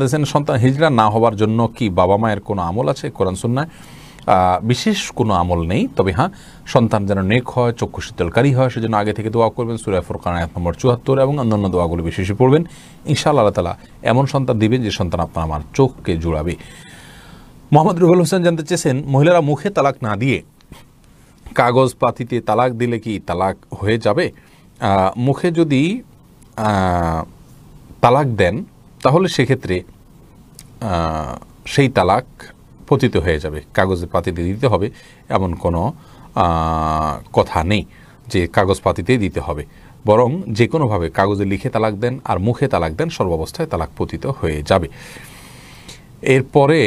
বলছেন সন্তান হিজড়া না হওয়ার জন্য কি বাবা মায়ের কোনো আমল আছে কোরআন সুন্নায় বিশেষ কোনো আমল নেই তবে হ্যাঁ সন্তান যেন নেক হয় চক্ষু শীতলকারী হয় সেজন্য আগে থেকে দোয়া করবেন সুরায় ফোরকান এক নম্বর চুয়াত্তর এবং অন্যান্য দোয়াগুলো বেশি বেশি পড়বেন ইনশাআল্লাহ আল্লাহ তালা এমন সন্তান দিবেন যে সন্তান আপনার আমার চোখকে জোড়াবে মোহাম্মদ রুহুল হোসেন জানতে চেয়েছেন মহিলারা মুখে তালাক না দিয়ে কাগজ পাতিতে তালাক দিলে কি তালাক হয়ে যাবে মুখে যদি তালাক দেন তাহলে সেক্ষেত্রে সেই তালাক পতিত হয়ে যাবে কাগজে পাতিতে দিতে হবে এমন কোনো কথা নেই যে কাগজ পাতিতেই দিতে হবে বরং যে কোনোভাবে কাগজে লিখে তালাক দেন আর মুখে তালাক দেন সর্বাবস্থায় তালাক পতিত হয়ে যাবে এরপরে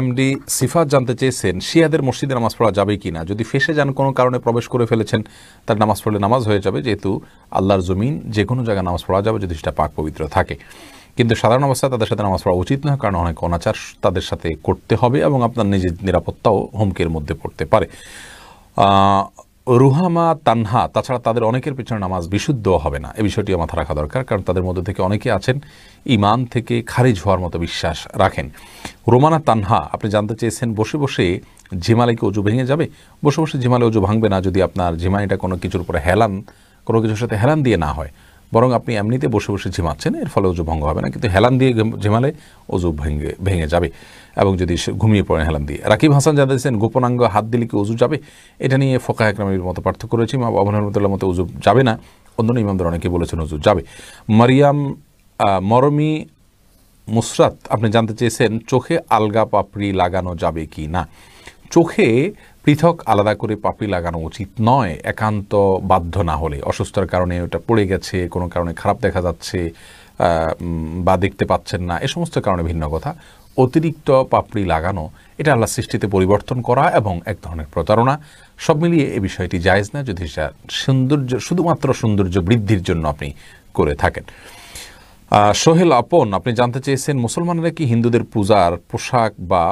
এমডি সিফাত জানতে চেয়েছেন শিয়াদের মসজিদে নামাজ পড়া যাবে কি না যদি ফেসে যান কোনো কারণে প্রবেশ করে ফেলেছেন তার নামাজ পড়লে নামাজ হয়ে যাবে যেহেতু আল্লাহর জমিন যে কোনো জায়গায় নামাজ পড়া যাবে যদি সেটা পাক পবিত্র থাকে কিন্তু সাধারণ অবস্থায় তাদের সাথে নামাজ পড়া উচিত নয় কারণ অনেক অনাচার তাদের সাথে করতে হবে এবং আপনার নিজের নিরাপত্তাও হুমকির মধ্যে পড়তে পারে রুহামা তানহা তাছাড়া তাদের অনেকের পেছনে নামাজ বিশুদ্ধ হবে না এ বিষয়টিও মাথা রাখা দরকার কারণ তাদের মধ্যে থেকে অনেকে আছেন ইমান থেকে খারিজ হওয়ার মতো বিশ্বাস রাখেন রোমানা তানহা আপনি জানতে চেয়েছেন বসে বসে ঝিমালিকে কি অজু ভেঙে যাবে বসে বসে ঝিমালে অজু ভাঙবে না যদি আপনার ঝিমালিটা কোনো কিছুর উপরে হেলান কোনো কিছুর সাথে হেলান দিয়ে না হয় বরং আপনি এমনিতে বসে বসে ঝিমাচ্ছেন এর ফলে অজু ভঙ্গ হবে না কিন্তু হেলান দিয়ে ঝিমালে অজু ভেঙে ভেঙে যাবে এবং যদি ঘুমিয়ে পড়েন হেলান দিয়ে রাকিব হাসান জানিয়েছেন গোপনাঙ্গ হাত দিলে কি অজু যাবে এটা নিয়ে ফোকা একরামের মতো পার্থক্য রয়েছে মা মতো অজু যাবে না অন্যান্য ইমামদের অনেকে বলেছেন অজু যাবে মারিয়াম মরমি মুসরাত আপনি জানতে চেয়েছেন চোখে আলগা পাপড়ি লাগানো যাবে কি না চোখে পৃথক আলাদা করে পাপড়ি লাগানো উচিত নয় একান্ত বাধ্য না হলে অসুস্থতার কারণে ওটা পড়ে গেছে কোনো কারণে খারাপ দেখা যাচ্ছে বা দেখতে পাচ্ছেন না এ সমস্ত কারণে ভিন্ন কথা অতিরিক্ত পাপড়ি লাগানো এটা আল্লাহ সৃষ্টিতে পরিবর্তন করা এবং এক ধরনের প্রতারণা সব মিলিয়ে এ বিষয়টি জায়জ না যদি সেটা সৌন্দর্য শুধুমাত্র সৌন্দর্য বৃদ্ধির জন্য আপনি করে থাকেন সোহেল আপন আপনি জানতে চেয়েছেন মুসলমানরা কি হিন্দুদের পূজার পোশাক বা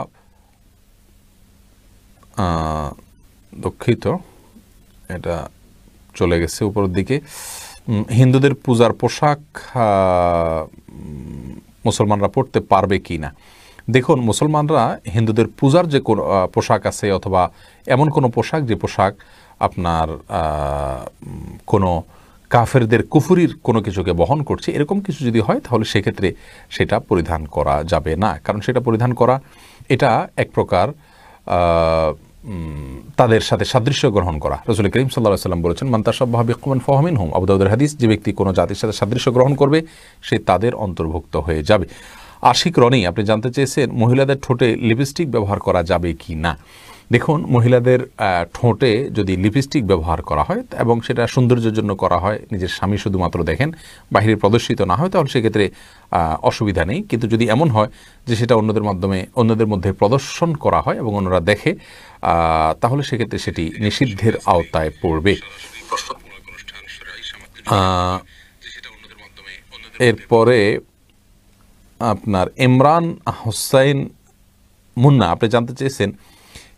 দুঃখিত এটা চলে গেছে উপরের দিকে হিন্দুদের পূজার পোশাক মুসলমানরা পড়তে পারবে কি না দেখুন মুসলমানরা হিন্দুদের পূজার যে কোনো পোশাক আছে অথবা এমন কোনো পোশাক যে পোশাক আপনার কোনো কাফেরদের কুফুরির কোনো কিছুকে বহন করছে এরকম কিছু যদি হয় তাহলে সেক্ষেত্রে সেটা পরিধান করা যাবে না কারণ সেটা পরিধান করা এটা এক প্রকার তাদের সাথে সাদৃশ্য গ্রহণ করা রসুল করিম সাল্লাহ সাল্লাম বলেছেন মান্তাসব্বাহাবি কুমান ফহমিন হোম আবুদাউদের হাদিস যে ব্যক্তি কোনো জাতির সাথে সাদৃশ্য গ্রহণ করবে সে তাদের অন্তর্ভুক্ত হয়ে যাবে আশিক রনি আপনি জানতে চেয়েছেন মহিলাদের ঠোঁটে লিপস্টিক ব্যবহার করা যাবে কি না দেখুন মহিলাদের ঠোঁটে যদি লিপস্টিক ব্যবহার করা হয় এবং সেটা সৌন্দর্যের জন্য করা হয় নিজের স্বামী শুধুমাত্র দেখেন বাহিরে প্রদর্শিত না হয় তাহলে সেক্ষেত্রে অসুবিধা নেই কিন্তু যদি এমন হয় যে সেটা অন্যদের মাধ্যমে অন্যদের মধ্যে প্রদর্শন করা হয় এবং অন্যরা দেখে তাহলে সেক্ষেত্রে সেটি নিষিদ্ধের আওতায় পড়বে এরপরে আপনার ইমরান হোসাইন মুন্না আপনি জানতে চেয়েছেন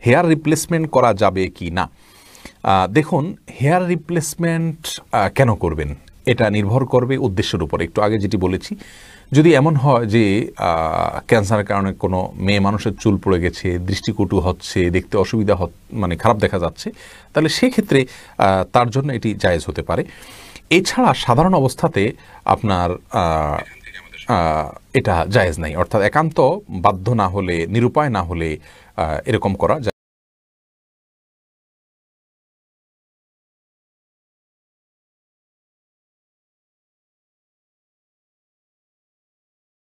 হেয়ার রিপ্লেসমেন্ট করা যাবে কি না দেখুন হেয়ার রিপ্লেসমেন্ট কেন করবেন এটা নির্ভর করবে উদ্দেশ্যের উপর একটু আগে যেটি বলেছি যদি এমন হয় যে ক্যান্সারের কারণে কোনো মেয়ে মানুষের চুল পড়ে গেছে দৃষ্টিকটু হচ্ছে দেখতে অসুবিধা মানে খারাপ দেখা যাচ্ছে তাহলে সেক্ষেত্রে তার জন্য এটি জায়েজ হতে পারে এছাড়া সাধারণ অবস্থাতে আপনার এটা জায়েজ নাই অর্থাৎ একান্ত বাধ্য না হলে নিরুপায় না হলে এরকম করা যায়